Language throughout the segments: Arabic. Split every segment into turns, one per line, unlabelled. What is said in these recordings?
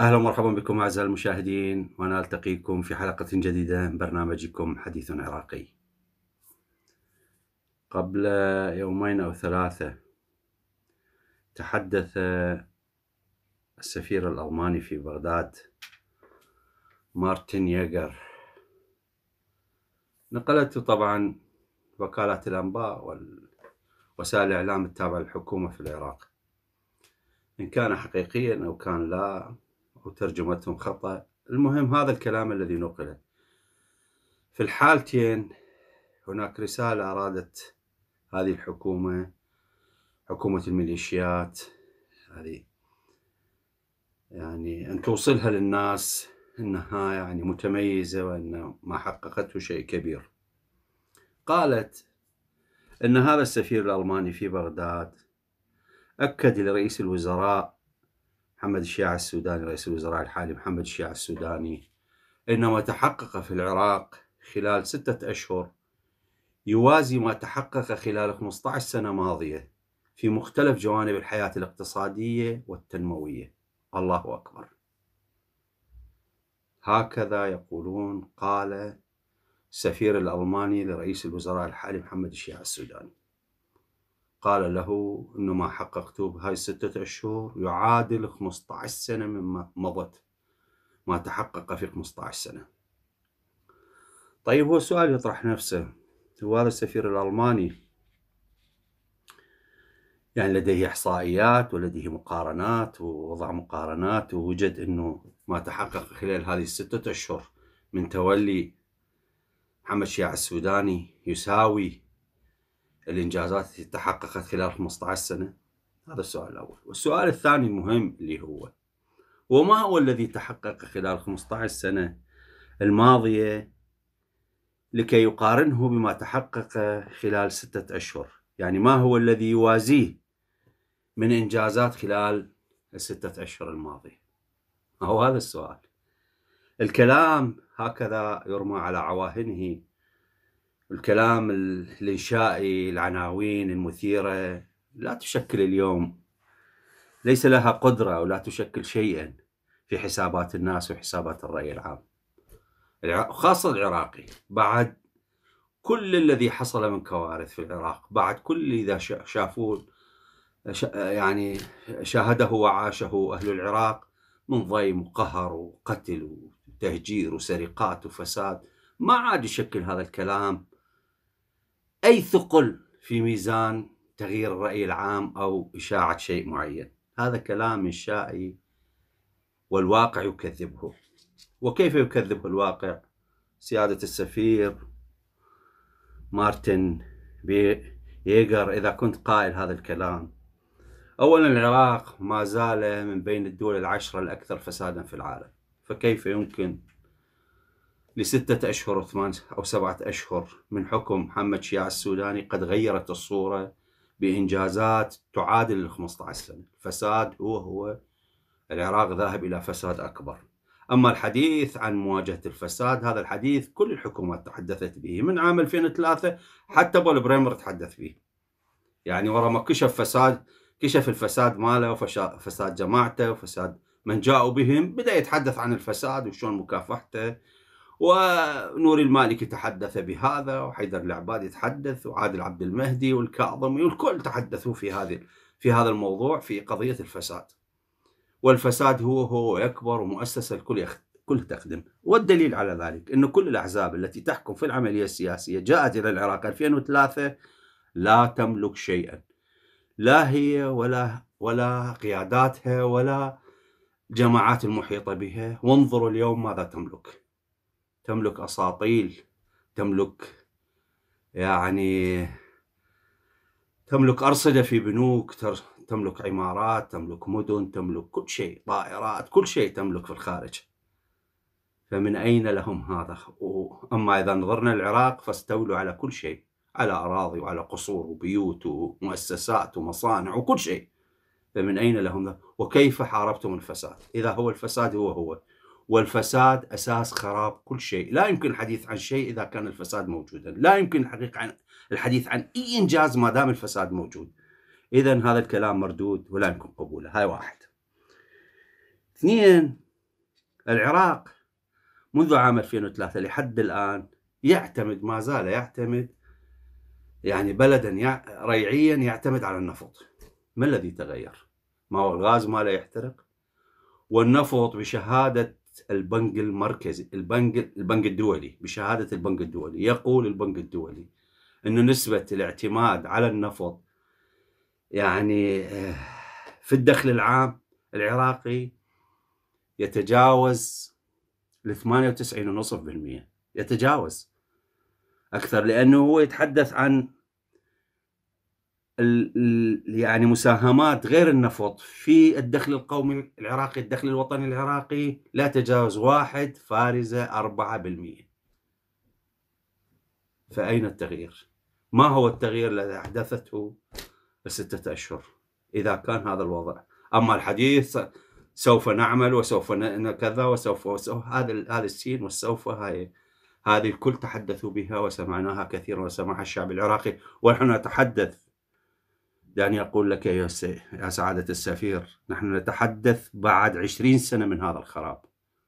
أهلا ومرحبا بكم أعزائي المشاهدين وأنا ألتقيكم في حلقة جديدة من برنامجكم حديث عراقي قبل يومين أو ثلاثة تحدث السفير الألماني في بغداد مارتن ييجر نقلته طبعا وكالات الأنباء ووسائل الإعلام التابعة للحكومة في العراق إن كان حقيقيا أو كان لا وترجمتهم خطأ المهم هذا الكلام الذي نقله في الحالتين هناك رسالة أرادت هذه الحكومة حكومة الميليشيات هذه يعني أن توصلها للناس أنها يعني متميزة وأن ما حققته شيء كبير قالت أن هذا السفير الألماني في بغداد أكد لرئيس الوزراء محمد الشيعة السوداني رئيس الوزراء الحالي محمد الشيعة السوداني إنما تحقق في العراق خلال ستة أشهر يوازي ما تحقق خلال 15 سنة ماضية في مختلف جوانب الحياة الاقتصادية والتنموية الله أكبر هكذا يقولون قال السفير الألماني لرئيس الوزراء الحالي محمد الشيع السوداني قال له أنه ما حققته بهاي ستة أشهر يعادل 15 سنة مما مضت ما تحقق في 15 سنة طيب هو سؤال يطرح نفسه هو هذا السفير الألماني يعني لديه إحصائيات ولديه مقارنات ووضع مقارنات ووجد أنه ما تحقق خلال هذه الستة أشهر من تولي محمد شيع السوداني يساوي الانجازات التي تحققت خلال 15 سنه؟ هذا السؤال الاول، والسؤال الثاني المهم اللي هو وما هو الذي تحقق خلال 15 سنه الماضيه لكي يقارنه بما تحقق خلال ستة أشهر يعني ما هو الذي يوازيه من إنجازات خلال الستة أشهر الماضية هو هذا السؤال الكلام هكذا يرمى على عواهنه الكلام الإنشائي العناوين المثيرة لا تشكل اليوم ليس لها قدرة ولا تشكل شيئا في حسابات الناس وحسابات الرأي العام خاصة العراقي بعد كل الذي حصل من كوارث في العراق بعد كل إذا شافوه يعني شاهده وعاشه أهل العراق من ضيم وقهر وقتل وتهجير وسرقات وفساد ما عاد يشكل هذا الكلام أي ثقل في ميزان تغيير الرأي العام أو إشاعة شيء معين هذا كلام إنشائي والواقع يكذبه وكيف يكذبه الواقع سيادة السفير مارتن ييجر إذا كنت قائل هذا الكلام أولا العراق ما زال من بين الدول العشرة الأكثر فسادا في العالم فكيف يمكن لستة أشهر ثمان أو سبعة أشهر من حكم محمد شياع السوداني قد غيرت الصورة بإنجازات تعادل ال 15 سنة فساد هو هو العراق ذاهب إلى فساد أكبر أما الحديث عن مواجهة الفساد هذا الحديث كل الحكومات تحدثت به من عام 2003 حتى بول بريمر تحدث به يعني ورا ما كشف فساد كشف الفساد ماله وفساد جماعته وفساد من جاءوا بهم بدأ يتحدث عن الفساد وشون مكافحته ونور المالكي تحدث بهذا وحيدر العبادي تحدث وعادل عبد المهدي والكاظمي والكل تحدثوا في هذه في هذا الموضوع في قضية الفساد والفساد هو هو يكبر ومؤسسة الكل كل تخدم والدليل على ذلك أن كل الأحزاب التي تحكم في العملية السياسية جاءت إلى العراق 2003 لا تملك شيئا لا هي ولا ولا قياداتها ولا جماعات المحيطة بها وانظروا اليوم ماذا تملك تملك أساطيل تملك يعني تملك أرصدة في بنوك تملك عمارات تملك مدن تملك كل شيء طائرات كل شيء تملك في الخارج فمن أين لهم هذا أما إذا نظرنا العراق فاستولوا على كل شيء على أراضي وعلى قصور وبيوت ومؤسسات ومصانع وكل شيء فمن أين لهم وكيف حاربتم الفساد إذا هو الفساد هو هو والفساد أساس خراب كل شيء لا يمكن الحديث عن شيء إذا كان الفساد موجودا لا يمكن الحقيقة عن الحديث عن أي إنجاز ما دام الفساد موجود إذا هذا الكلام مردود ولا يمكن قبوله هاي واحد اثنين العراق منذ عام 2003 لحد الآن يعتمد ما زال يعتمد يعني بلدا ريعيا يعتمد على النفط ما الذي تغير؟ ما هو الغاز ماله يحترق والنفط بشهادة البنك المركزي البنك البنك الدولي بشهاده البنك الدولي يقول البنك الدولي انه نسبه الاعتماد على النفط يعني آه، في الدخل العام العراقي يتجاوز ل 98.5% يتجاوز اكثر لانه هو يتحدث عن يعني مساهمات غير النفط في الدخل القومي العراقي الدخل الوطني العراقي لا تجاوز واحد فارزة أربعة بالمئة فأين التغيير؟ ما هو التغيير الذي أحدثته الستة أشهر إذا كان هذا الوضع أما الحديث سوف نعمل وسوف كذا وسوف, وسوف هذا هذا السين والسوف هاي هذه الكل تحدثوا بها وسمعناها كثيرا وسمعها الشعب العراقي ونحن نتحدث دعني أقول لك يا, س... يا سعادة السفير نحن نتحدث بعد عشرين سنة من هذا الخراب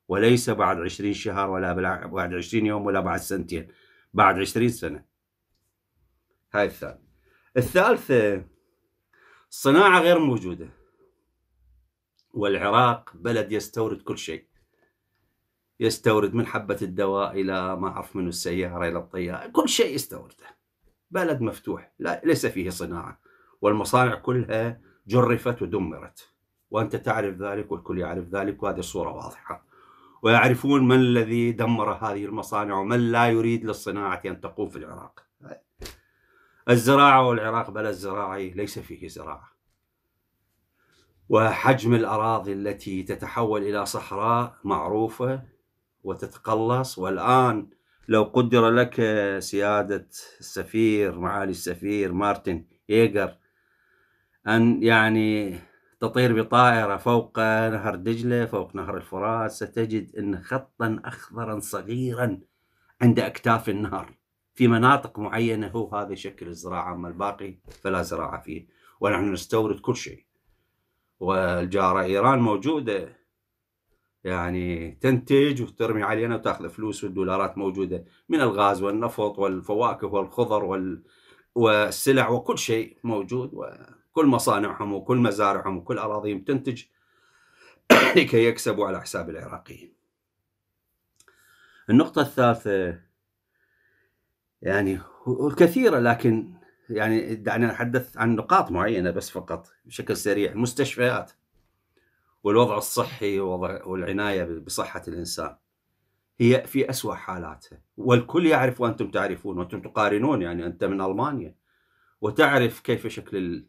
وليس بعد عشرين شهر ولا بعد عشرين يوم ولا بعد سنتين بعد عشرين سنة هاي الثانية الثالثة الصناعة غير موجودة والعراق بلد يستورد كل شيء يستورد من حبة الدواء إلى ما أعرف منه السيارة إلى الطيارة كل شيء يستورده بلد مفتوح لا ليس فيه صناعة والمصانع كلها جرفت ودمرت وأنت تعرف ذلك والكل يعرف ذلك وهذه الصورة واضحة ويعرفون من الذي دمر هذه المصانع ومن لا يريد للصناعة أن تقوم في العراق الزراعة والعراق بلد زراعي ليس فيه زراعة وحجم الأراضي التي تتحول إلى صحراء معروفة وتتقلص والآن لو قدر لك سيادة السفير معالي السفير مارتن إيجر أن يعني تطير بطائرة فوق نهر دجلة فوق نهر الفرات ستجد أن خطا أخضرا صغيرا عند أكتاف النهر في مناطق معينة هو هذا شكل الزراعة أما الباقي فلا زراعة فيه ونحن نستورد كل شيء والجارة إيران موجودة يعني تنتج وترمي علينا وتاخذ فلوس والدولارات موجوده من الغاز والنفط والفواكه والخضر وال... والسلع وكل شيء موجود و... كل مصانعهم وكل مزارعهم وكل أراضيهم تنتج لكي يكسبوا على حساب العراقيين النقطة الثالثة يعني والكثيرة لكن يعني دعنا نتحدث عن نقاط معينة بس فقط بشكل سريع المستشفيات والوضع الصحي والعناية بصحة الإنسان هي في أسوأ حالاتها والكل يعرف وأنتم تعرفون وأنتم تقارنون يعني أنت من ألمانيا وتعرف كيف شكل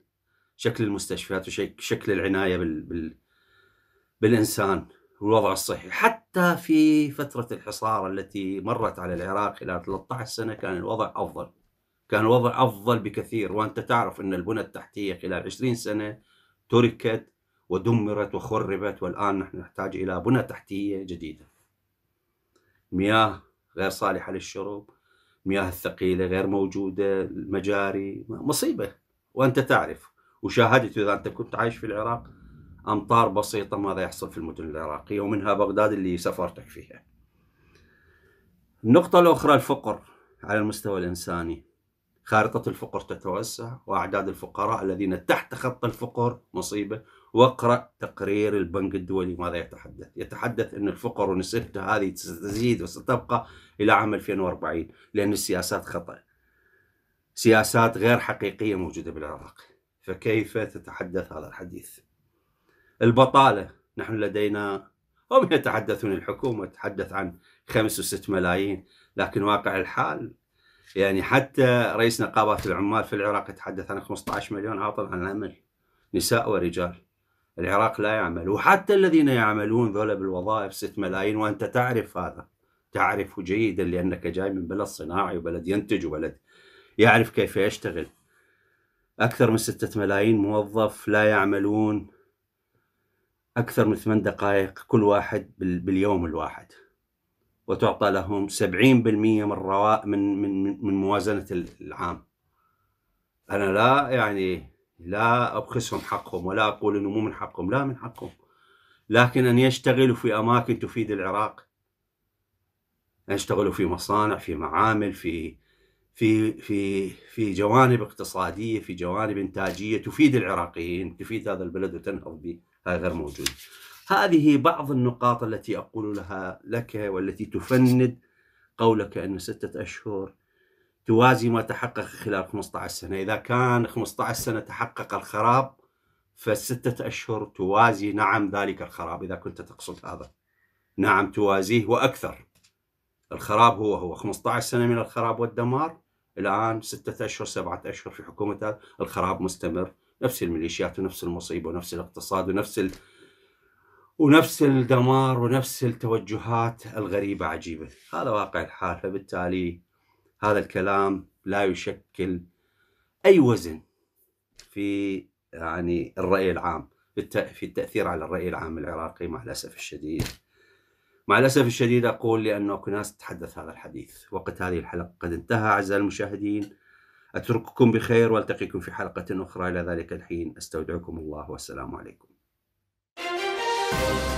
شكل المستشفيات وشكل العنايه بال بال بالانسان والوضع الصحي حتى في فتره الحصار التي مرت على العراق خلال 13 سنه كان الوضع افضل كان الوضع افضل بكثير وانت تعرف ان البنى التحتيه خلال 20 سنه تركت ودمرت وخربت والان نحن نحتاج الى بنى تحتيه جديده مياه غير صالحه للشرب مياه الثقيله غير موجوده المجاري مصيبه وانت تعرف وشاهدته اذا انت كنت عايش في العراق امطار بسيطه ماذا يحصل في المدن العراقيه ومنها بغداد اللي سافرتك فيها. النقطه الاخرى الفقر على المستوى الانساني. خارطه الفقر تتوسع واعداد الفقراء الذين تحت خط الفقر مصيبه واقرا تقرير البنك الدولي ماذا يتحدث؟ يتحدث ان الفقر ونسبته هذه ستزيد وستبقى الى عام 2040 لان السياسات خطأ. سياسات غير حقيقيه موجوده بالعراق. فكيف تتحدث هذا الحديث البطالة نحن لدينا هم يتحدثون الحكومة تتحدث عن خمس وست ملايين لكن واقع الحال يعني حتى رئيس نقابات العمال في العراق يتحدث عن 15 مليون عاطل عن العمل نساء ورجال العراق لا يعمل وحتى الذين يعملون ذولا بالوظائف 6 ملايين وانت تعرف هذا تعرف جيدا لانك جاي من بلد صناعي وبلد ينتج وبلد يعرف كيف يشتغل أكثر من ستة ملايين موظف لا يعملون أكثر من ثمان دقائق كل واحد باليوم الواحد وتعطى لهم 70% من رواء من من من موازنة العام أنا لا يعني لا أبخسهم حقهم ولا أقول أنه مو من حقهم لا من حقهم لكن أن يشتغلوا في أماكن تفيد العراق يشتغلوا في مصانع في معامل في في في في جوانب اقتصاديه في جوانب انتاجيه تفيد العراقيين تفيد هذا البلد وتنهض به هذا غير موجود هذه بعض النقاط التي اقول لها لك والتي تفند قولك ان سته اشهر توازي ما تحقق خلال 15 سنه، اذا كان 15 سنه تحقق الخراب فالسته اشهر توازي نعم ذلك الخراب اذا كنت تقصد هذا. نعم توازيه واكثر. الخراب هو هو 15 سنه من الخراب والدمار الآن ستة أشهر سبعة أشهر في حكومتها الخراب مستمر نفس الميليشيات ونفس المصيبة ونفس الاقتصاد ونفس ال... ونفس الدمار ونفس التوجهات الغريبة عجيبة هذا واقع الحال فبالتالي هذا الكلام لا يشكل أي وزن في يعني الرأي العام في التأثير على الرأي العام العراقي مع الأسف الشديد مع الأسف الشديد أقول لأن أكو ناس هذا الحديث وقت هذه الحلقة قد انتهى أعزائي المشاهدين أترككم بخير وألتقيكم في حلقة أخرى إلى ذلك الحين أستودعكم الله والسلام عليكم